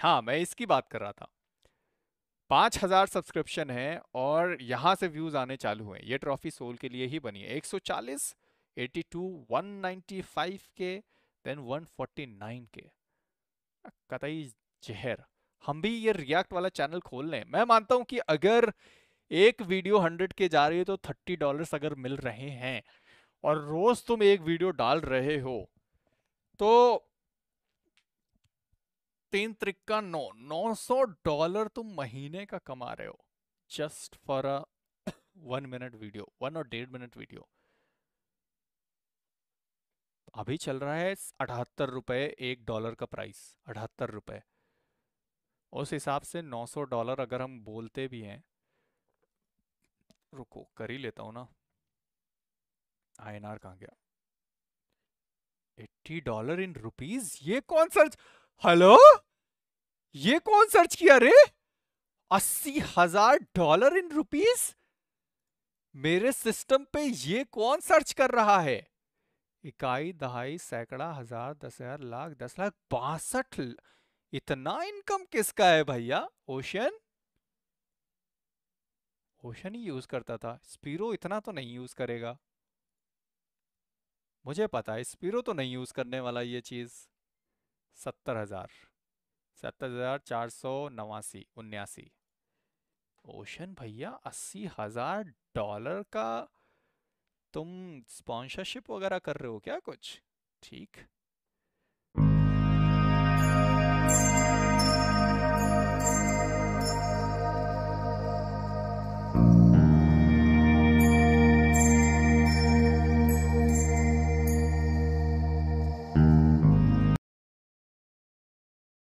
हाँ मैं इसकी बात कर रहा था पांच हज़ार सब्सक्रिप्शन है और यहां से व्यूज़ आने चालू हुए ये ट्रॉफी सोल के लिए ही बनी है 140, 82, 195 के देन 149 के कतई जहर हम भी ये रिएक्ट वाला चैनल खोल लें मैं मानता हूं कि अगर एक वीडियो हंड्रेड के जा रही है तो थर्टी डॉलर्स अगर मिल रहे हैं और रोज़ तुम एक वीडियो डाल रहे हो तो तीन त्रिक्का नौ नौ सौ डॉलर तुम महीने का कमा रहे हो just for a one minute video one और डेढ़ मिनट वीडियो अभी चल रहा है अठहत्तर रुपए एक डॉलर का प्राइस अठहत्तर रुपए उस हिसाब से नौ सौ डॉलर अगर हम बोलते भी हैं रुको कर ही लेता हूं ना आई एन आर कहाँ गया एट्टी डॉलर इन रुपीज ये कौन सा हेलो ये कौन सर्च किया रे अस्सी हजार डॉलर इन रुपीज मेरे सिस्टम पे ये कौन सर्च कर रहा है इकाई दहाई सैकड़ा हजार दस हजार लाख दस लाख बासठ इतना इनकम किसका है भैया ओशन ओशन ही यूज करता था स्पीरो इतना तो नहीं यूज करेगा मुझे पता है स्पीरो तो नहीं यूज करने वाला ये चीज सत्तर हजार सत्तर हज़ार चार सौ नवासी उन्यासी ओशन भैया अस्सी हज़ार डॉलर का तुम स्पॉन्सरशिप वगैरह कर रहे हो क्या कुछ ठीक